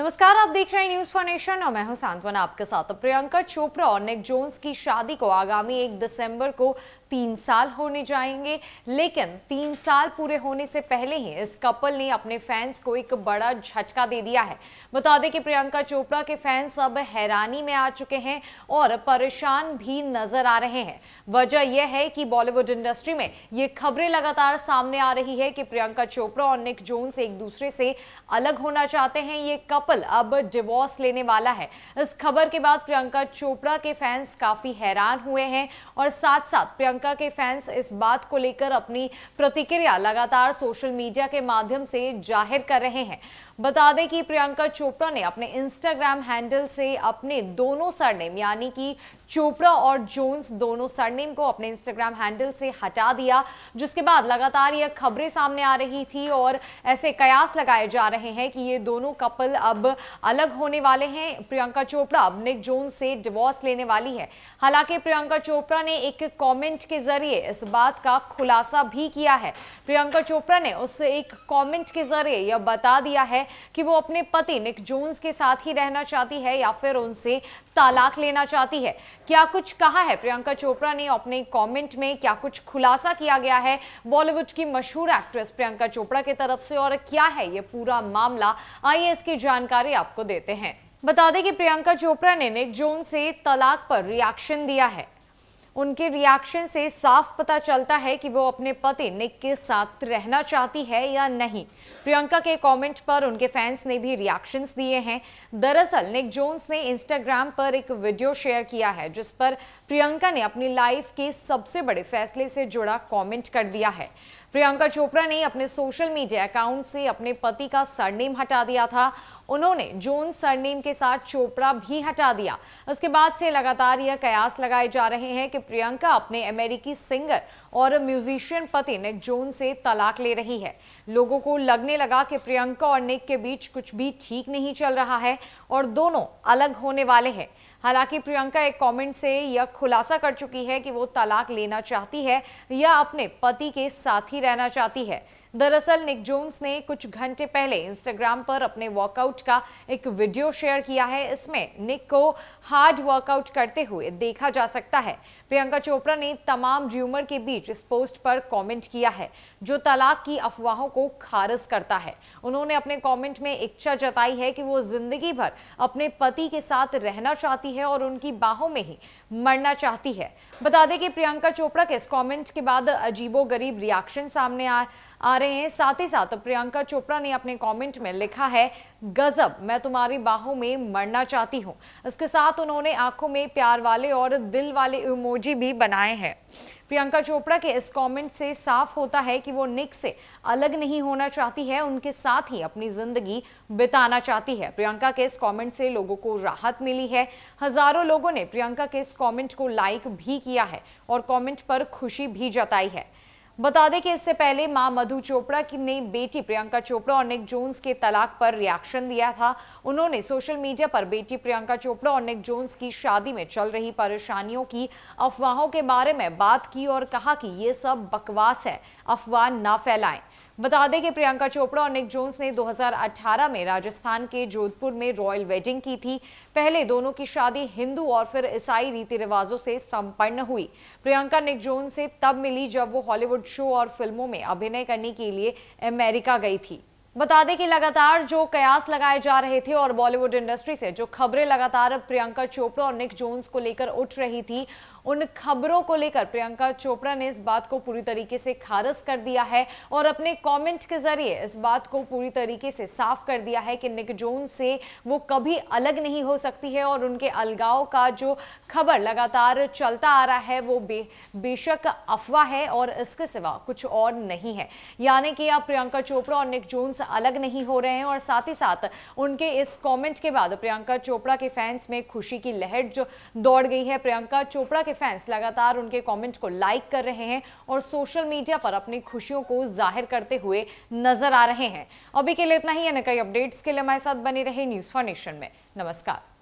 नमस्कार आप देख रहे हैं न्यूज फॉर नेशन और मैं हूं सांत्वना आपके साथ तो प्रियंका चोपड़ा और निक जोन्स की शादी को आगामी एक दिसंबर को तीन साल होने जाएंगे लेकिन तीन साल पूरे होने से पहले ही इस कपल ने अपने फैंस को एक बड़ा झटका दे दिया है बता दें कि प्रियंका चोपड़ा के फैंस अब हैरानी में आ चुके हैं और परेशान भी नजर आ रहे हैं वजह यह है कि बॉलीवुड इंडस्ट्री में ये खबरें लगातार सामने आ रही है कि प्रियंका चोपड़ा और निक जोन्स एक दूसरे से अलग होना चाहते हैं ये कप कपल अब डिवोर्स लेने वाला है इस खबर के बाद प्रियंका चोपड़ा के फैंस काफी हैरान हुए हैं और साथ साथ प्रियंका के फैंस इस बात को लेकर अपनी प्रतिक्रिया लगातार सोशल मीडिया के माध्यम से जाहिर कर रहे हैं बता दें कि प्रियंका चोपड़ा ने अपने इंस्टाग्राम हैंडल से अपने दोनों सरनेम यानी कि चोपड़ा और जोन्स दोनों सरनेम को अपने इंस्टाग्राम हैंडल से हटा दिया जिसके बाद लगातार यह खबरें सामने आ रही थी और ऐसे कयास लगाए जा रहे हैं कि ये दोनों कपल अब अब अलग होने वाले हैं प्रियंका चोपड़ा अब निक जोन से डिवोर्स लेने वाली है हालांकि प्रियंका चोपड़ा ने एक कमेंट के जरिए इस बात का खुलासा भी किया है प्रियंका चोपड़ा ने उस एक कमेंट के जरिए यह बता दिया है कि वो अपने पति निक जोन्स के साथ ही रहना चाहती है या फिर उनसे तालाक लेना चाहती है क्या कुछ कहा है प्रियंका चोपड़ा ने अपने कमेंट में क्या कुछ खुलासा किया गया है बॉलीवुड की मशहूर एक्ट्रेस प्रियंका चोपड़ा की तरफ से और क्या है यह पूरा मामला आइए इसकी जान जानकारी आपको देते हैं बता दें कि प्रियंका चोपड़ा ने निक जोन से तलाक पर रिएक्शन दिया है उनके रिएक्शन से साफ पता चलता है कि वो अपने पति निक के साथ रहना चाहती है या नहीं प्रियंका के कमेंट पर उनके फैंस ने भी रिएक्शंस दिए हैं दरअसल निक जोन्स ने इंस्टाग्राम पर एक वीडियो शेयर किया है जिस पर प्रियंका ने अपनी लाइफ के सबसे बड़े फैसले से जुड़ा कमेंट कर दिया है प्रियंका चोपड़ा ने अपने सोशल मीडिया अकाउंट से अपने पति का सरनेम हटा दिया था उन्होंने जोन सरनेम के साथ चोपड़ा भी हटा दिया उसके बाद से लगातार यह कयास लगाए जा रहे हैं कि प्रियंका अपने अमेरिकी सिंगर और म्यूजिशियन पति निक जोन से तलाक ले रही है लोगों को लगने लगा कि प्रियंका और निक के बीच कुछ भी ठीक नहीं चल रहा है और दोनों अलग होने वाले हैं हालांकि प्रियंका एक कमेंट से यह खुलासा कर चुकी है कि वो तलाक लेना चाहती है या अपने पति के साथ ही रहना चाहती है दरअसल निक जोन्स ने कुछ घंटे पहले इंस्टाग्राम पर अपने वर्कआउट का एक वीडियो शेयर किया है इसमें निक को हार्ड वर्कआउट करते हुए देखा जा सकता है प्रियंका चोपड़ा ने तमाम ज्यूमर के बीच इस पोस्ट पर कमेंट किया है जो तलाक की अफवाहों को खारिज करता है उन्होंने अपने कमेंट में इच्छा जताई है कि वो जिंदगी भर अपने पति के साथ रहना चाहती है और उनकी बाहों में ही मरना चाहती है बता दें कि प्रियंका चोपड़ा के इस कॉमेंट के बाद अजीबो गरीब रिएक्शन सामने आ आ रहे हैं साथ ही साथ प्रियंका चोपड़ा ने अपने कमेंट में लिखा है गजब मैं तुम्हारी बाहों में मरना चाहती हूं इसके साथ उन्होंने आंखों में प्यार वाले और दिल वाले इमोजी भी बनाए हैं प्रियंका चोपड़ा के इस कमेंट से साफ होता है कि वो निक से अलग नहीं होना चाहती है उनके साथ ही अपनी जिंदगी बिताना चाहती है प्रियंका के इस कमेंट से लोगों को राहत मिली है हजारों लोगों ने प्रियंका के इस कमेंट को लाइक भी किया है और कमेंट पर खुशी भी जताई है बता दें कि इससे पहले मां मधु चोपड़ा की ने बेटी प्रियंका चोपड़ा और निक जोन्स के तलाक पर रिएक्शन दिया था उन्होंने सोशल मीडिया पर बेटी प्रियंका चोपड़ा और निक जोन्स की शादी में चल रही परेशानियों की अफवाहों के बारे में बात की और कहा कि ये सब बकवास है अफवाह ना फैलाएं बता दें कि प्रियंका चोपड़ा और निक जोन्स ने 2018 में राजस्थान के जोधपुर में रॉयल वेडिंग की थी पहले दोनों की शादी हिंदू और फिर ईसाई रीति रिवाजों से संपन्न हुई प्रियंका निक जोन्स से तब मिली जब वो हॉलीवुड शो और फिल्मों में अभिनय करने के लिए अमेरिका गई थी बता दें कि लगातार जो कयास लगाए जा रहे थे और बॉलीवुड इंडस्ट्री से जो खबरें लगातार प्रियंका चोपड़ा और निक जोन्स को लेकर उठ रही थी उन खबरों को लेकर प्रियंका चोपड़ा ने इस बात को पूरी तरीके से खारज कर दिया है और अपने कमेंट के जरिए इस बात को पूरी तरीके से साफ कर दिया है कि निक जोन्स से वो कभी अलग नहीं हो सकती है और उनके अलगाव का जो खबर लगातार चलता आ रहा है वो बे बेशक अफवाह है और इसके सिवा कुछ और नहीं है यानी कि अब प्रियंका चोपड़ा और निक जोन्स अलग नहीं हो रहे हैं और साथ ही साथ उनके इस कमेंट के बाद प्रियंका चोपड़ा के फैंस में खुशी की लहर जो दौड़ गई है प्रियंका चोपड़ा के फैंस लगातार उनके कमेंट को लाइक कर रहे हैं और सोशल मीडिया पर अपनी खुशियों को जाहिर करते हुए नजर आ रहे हैं अभी के लिए इतना ही कई अपडेट्स के लिए हमारे साथ बने रहे न्यूज़ फॉर नेशन में नमस्कार